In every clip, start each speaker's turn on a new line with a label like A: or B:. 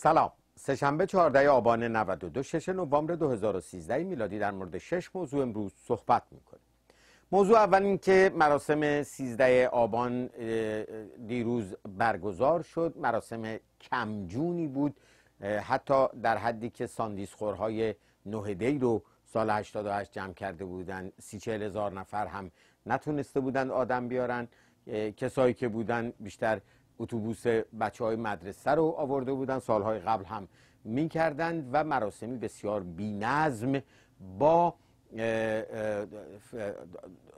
A: سلام سهشنبه 14 آبان 92 شش نوامبر 2013 میلادی در مورد شش موضوع امروز صحبت میکنیم موضوع اول اینکه مراسم 13 آبان دیروز برگزار شد مراسم کمجونی بود حتی در حدی که خورهای نه دی رو سال 88 جمع کرده بودن سی چهل هزار نفر هم نتونسته بودن آدم بیارن کسایی که بودن بیشتر اتوبوس بچه های مدرسه رو آورده بودن سالهای قبل هم میکردند و مراسمی بسیار نظم با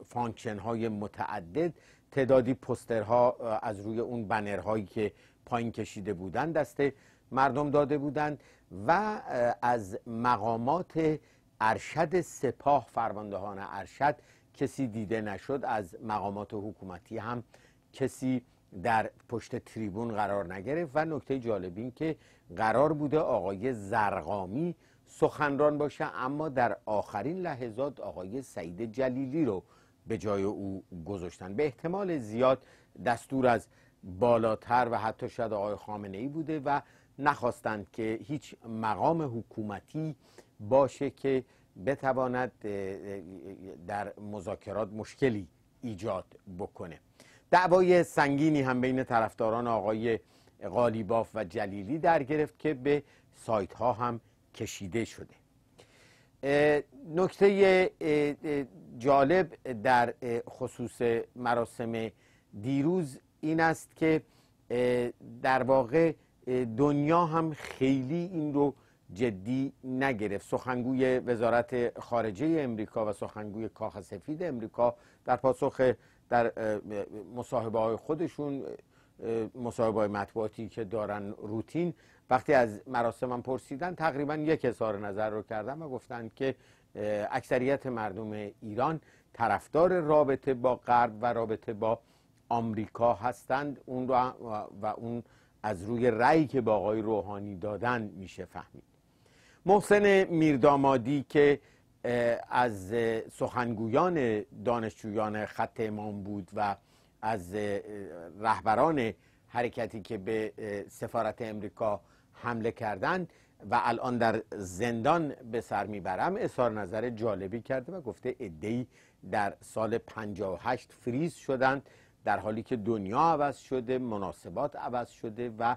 A: فانکشن های متعدد تعدادی پسترها از روی اون بنرهایی که پایین کشیده بودند دست مردم داده بودند و از مقامات ارشد سپاه فرماندهان ارشد کسی دیده نشد از مقامات حکومتی هم کسی در پشت تریبون قرار نگرفت و نکته جالب این که قرار بوده آقای زرقامی سخنران باشه اما در آخرین لحظات آقای سعید جلیلی رو به جای او گذاشتن به احتمال زیاد دستور از بالاتر و حتی شاید آقای خامنه ای بوده و نخواستند که هیچ مقام حکومتی باشه که بتواند در مذاکرات مشکلی ایجاد بکنه دعوای سنگینی هم بین طرفداران آقای قالیباف و جلیلی در گرفت که به سایت ها هم کشیده شده نکته جالب در خصوص مراسم دیروز این است که در واقع دنیا هم خیلی این رو جدی نگرفت سخنگوی وزارت خارجه امریکا و سخنگوی کاخ سفید امریکا در پاسخ در مصاحبه های خودشون مصاحبه های مطبوعاتی که دارن روتین وقتی از مراسمم پرسیدن تقریبا یک اظهار نظر رو کردن و گفتن که اکثریت مردم ایران طرفدار رابطه با غرب و رابطه با آمریکا هستند اون رو و اون از روی رأی که با آقای روحانی دادن میشه فهمید محسن میردامادی که از سخنگویان دانشجویان خط امام بود و از رهبران حرکتی که به سفارت امریکا حمله کردند و الان در زندان به سر میبرم اظهار نظر جالبی کرده و گفته ادهی در سال 58 فریز شدند در حالی که دنیا عوض شده مناسبات عوض شده و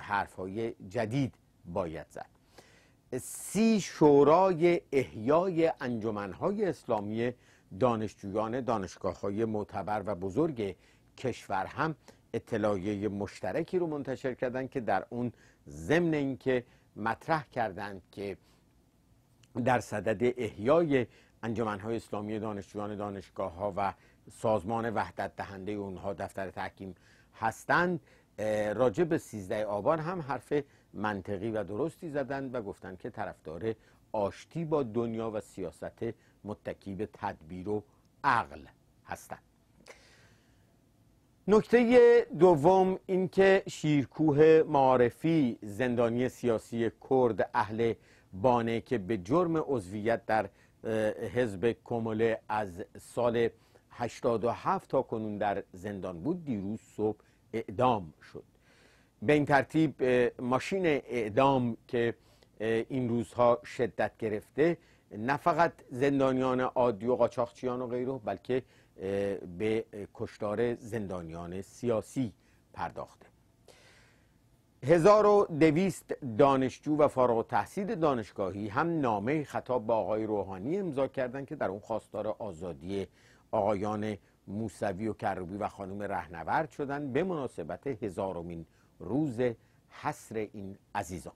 A: حرفهای جدید باید زد سی شورای احیای انجمنهای اسلامی دانشجویان دانشگاه های معتبر و بزرگ کشور هم اطلاعیه مشترکی رو منتشر کردن که در اون ضمن اینکه مطرح کردند که در صدد احیای انجمنهای اسلامی دانشجویان دانشگاه ها و سازمان وحدت دهنده اونها دفتر تحکیم هستند راجع به 13 آبان هم حرف منطقی و درستی زدند و گفتند که طرفدار آشتی با دنیا و سیاست متکی به تدبیر و عقل هستند نکته دوم اینکه شیرکوه معارفی زندانی سیاسی کرد اهل بانه که به جرم عضویت در حزب کموله از سال 87 تا کنون در زندان بود دیروز صبح اعدام شد به این ترتیب ماشین اعدام که این روزها شدت گرفته نه فقط زندانیان عادی و قاچاقچیان و غیره بلکه به کشتار زندانیان سیاسی پرداخته دویست دانشجو و فارغ تحصیل دانشگاهی هم نامه خطاب به آقای روحانی امضا کردند که در اون خواستار آزادی آقایان موسوی و کروبی و خانم رهنورد شدن به مناسبت هزارمین روز حسر این عزیزان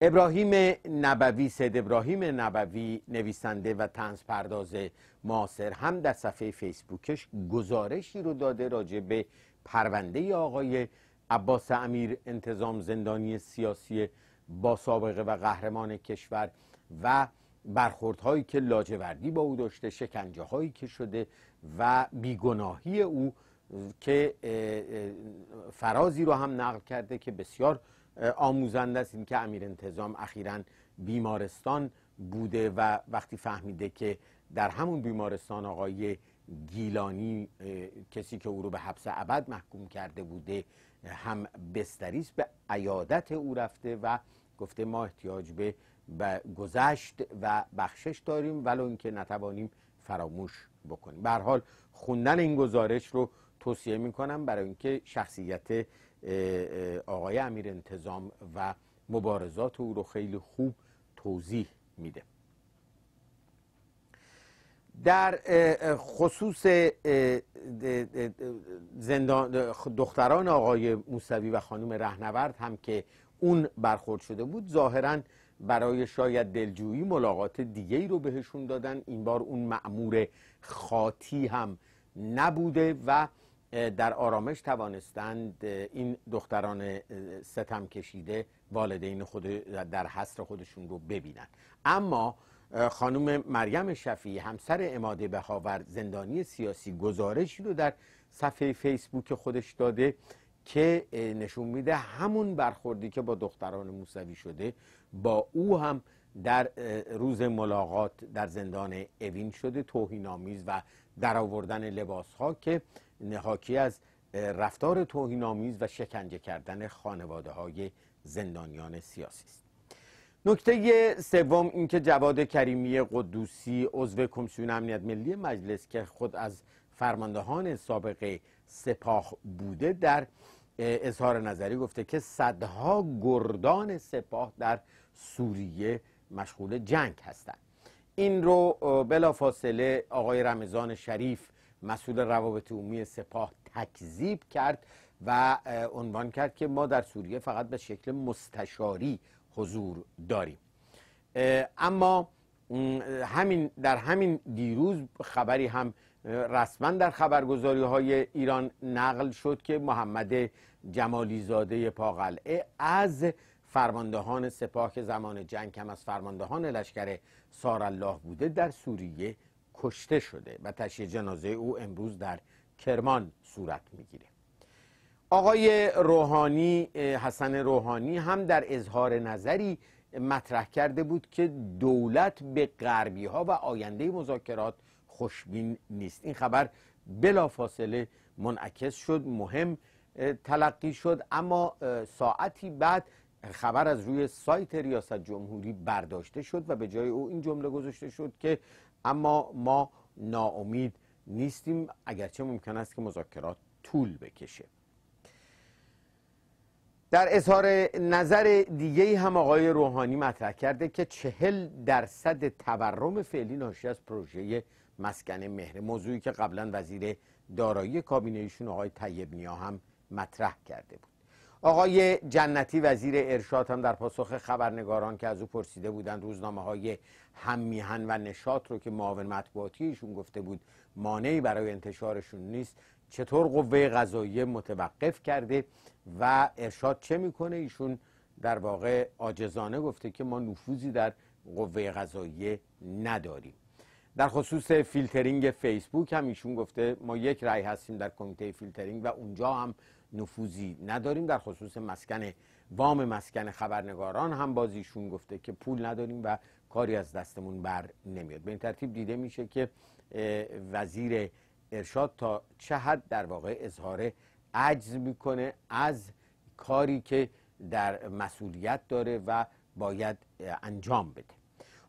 A: ابراهیم نبوی سید ابراهیم نبوی نویسنده و تنز پرداز معاصر هم در صفحه فیسبوکش گزارشی رو داده راجع به پرونده آقای عباس امیر انتظام زندانی سیاسی با سابقه و قهرمان کشور و هایی که لاجوردی با او داشته شکنجه هایی که شده و بیگناهی او که فرازی رو هم نقل کرده که بسیار آموزنده است این که امیر انتظام اخیرا بیمارستان بوده و وقتی فهمیده که در همون بیمارستان آقای گیلانی کسی که او رو به حبس ابد محکوم کرده بوده هم بستریست به عیادت او رفته و گفته ما احتیاج به گذشت و بخشش داریم ولو اینکه نتوانیم فراموش بکنیم به حال خوندن این گزارش رو توصیه میکنم برای اینکه شخصیت آقای امیر انتظام و مبارزات او رو خیلی خوب توضیح میده در خصوص دختران آقای موسوی و خانم رهنورد هم که اون برخورد شده بود ظاهرا برای شاید دلجویی ملاقات دیگه ای رو بهشون دادن این بار اون معمور خاطی هم نبوده و در آرامش توانستند این دختران ستم کشیده والدین خود در حسر خودشون رو ببینن اما خانم مریم شفی همسر اماده بهاور زندانی سیاسی گزارشی رو در صفحه فیسبوک خودش داده که نشون میده همون برخوردی که با دختران موسوی شده با او هم در روز ملاقات در زندان اوین شده آمیز و در آوردن لباس ها که حاکی از رفتار آمیز و شکنجه کردن خانواده های زندانیان سیاسی است نکته سوم اینکه جواد کریمی قدوسی عضو کمیسیون امنیت ملی مجلس که خود از فرماندهان سابقه سپاه بوده در اظهار نظری گفته که صدها گردان سپاه در سوریه مشغول جنگ هستند این رو بلافاصله آقای رمضان شریف مسئول روابط عمومی سپاه تکذیب کرد و عنوان کرد که ما در سوریه فقط به شکل مستشاری حضور داریم اما همین در همین دیروز خبری هم رسما در خبرگزاری های ایران نقل شد که محمد جمالی زاده پاقلعه از فرماندهان سپاه زمان جنگ هم از فرماندهان لشکر سارالله بوده در سوریه کشته شده و تشییع جنازه او امروز در کرمان صورت میگیره آقای روحانی حسن روحانی هم در اظهار نظری مطرح کرده بود که دولت به غربی ها و آینده مذاکرات خوشبین نیست این خبر بلافاصله منعکس شد مهم تلقی شد اما ساعتی بعد خبر از روی سایت ریاست جمهوری برداشته شد و به جای او این جمله گذاشته شد که اما ما ناامید نیستیم اگرچه ممکن است که مذاکرات طول بکشه در اظهار نظر دیگه هم آقای روحانی مطرح کرده که چهل درصد تورم فعلی ناشی از پروژه مسکن مهر موضوعی که قبلا وزیر دارایی کابینه ایشون آقای طیب نیا هم مطرح کرده بود آقای جنتی وزیر ارشاد هم در پاسخ خبرنگاران که از او پرسیده بودند روزنامه های هممیهن و نشاط رو که معاون مطبوعاتی ایشون گفته بود مانعی برای انتشارشون نیست چطور قوه قضاییه متوقف کرده و ارشاد چه میکنه ایشون در واقع آجزانه گفته که ما نفوذی در قوه قضاییه نداریم در خصوص فیلترینگ فیسبوک هم ایشون گفته ما یک رأی هستیم در کمیته فیلترینگ و اونجا هم نفوذی نداریم در خصوص مسکن وام مسکن خبرنگاران هم باز ایشون گفته که پول نداریم و کاری از دستمون بر نمیاد به این ترتیب دیده میشه که وزیر ارشاد تا چه حد در واقع اظهار عجز میکنه از کاری که در مسئولیت داره و باید انجام بده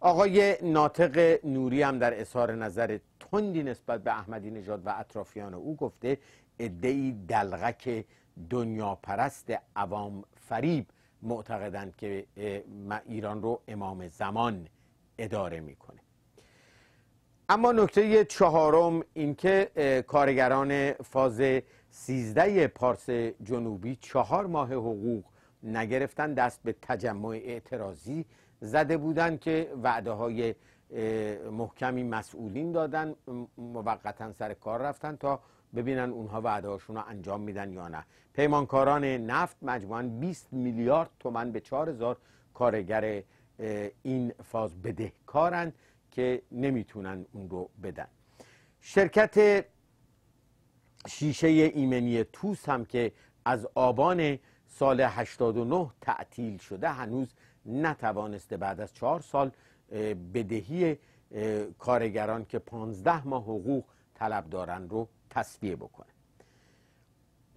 A: آقای ناطق نوری هم در اظهار نظر تندی نسبت به احمدی نژاد و اطرافیان او گفته ادعی دلغک پرست عوام فریب معتقدند که ایران رو امام زمان اداره میکنه اما نکته چهارم اینکه کارگران فاز 13 پارس جنوبی چهار ماه حقوق نگرفتن دست به تجمع اعتراضی زده بودن که وعده های محکمی مسئولین دادن موقتا سر کار رفتن تا ببینن اونها وعده هاشون رو انجام میدن یا نه پیمانکاران نفت مجموعا 20 میلیارد تومن به 4000 کارگر این فاز بدهکارن که نمیتونن اون رو بدن شرکت شیشه ایمنی توس هم که از آبان سال 89 تعطیل شده هنوز نتوانسته بعد از چهار سال بدهی کارگران که 15 ماه حقوق طلب دارند رو تصویه بکنه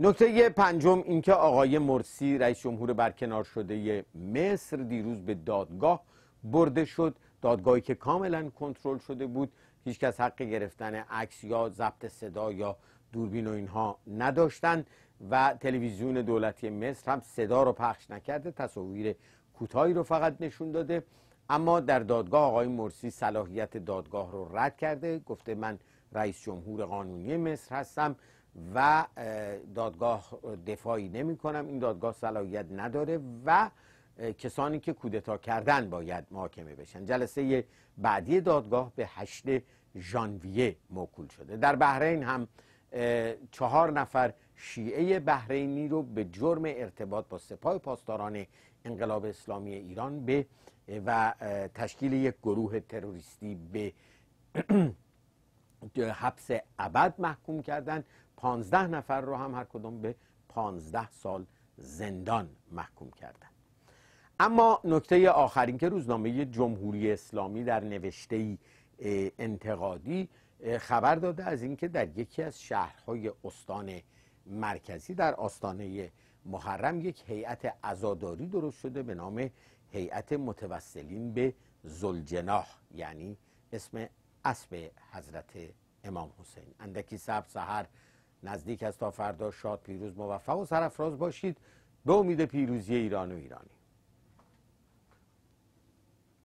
A: نکته پنجم اینکه آقای مرسی رئیس جمهور برکنار شده مصر دیروز به دادگاه برده شد دادگاهی که کاملا کنترل شده بود هیچکس حق گرفتن عکس یا ضبط صدا یا دوربین و اینها نداشتند و تلویزیون دولتی مصر هم صدا رو پخش نکرده تصاویر کوتاهی رو فقط نشون داده اما در دادگاه آقای مرسی صلاحیت دادگاه رو رد کرده گفته من رئیس جمهور قانونی مصر هستم و دادگاه دفاعی نمی کنم این دادگاه صلاحیت نداره و کسانی که کودتا کردن باید محاکمه بشن جلسه بعدی دادگاه به 8 ژانویه موکول شده در بحرین هم چهار نفر شیعه بحرینی رو به جرم ارتباط با سپاه پاسداران انقلاب اسلامی ایران به و تشکیل یک گروه تروریستی به حبس ابد محکوم کردند. پانزده نفر رو هم هر کدوم به پانزده سال زندان محکوم کردند. اما نکته آخرین که روزنامه جمهوری اسلامی در نوشته انتقادی خبر داده از اینکه در یکی از شهرهای استان مرکزی در آستانه محرم یک هیئت عزاداری درست شده به نام هیئت متوسلین به زلجناح یعنی اسم اسب حضرت امام حسین اندکی سب سحر نزدیک است تا فردا شاد پیروز موفق و سرفراز باشید به امید پیروزی ایران و ایرانی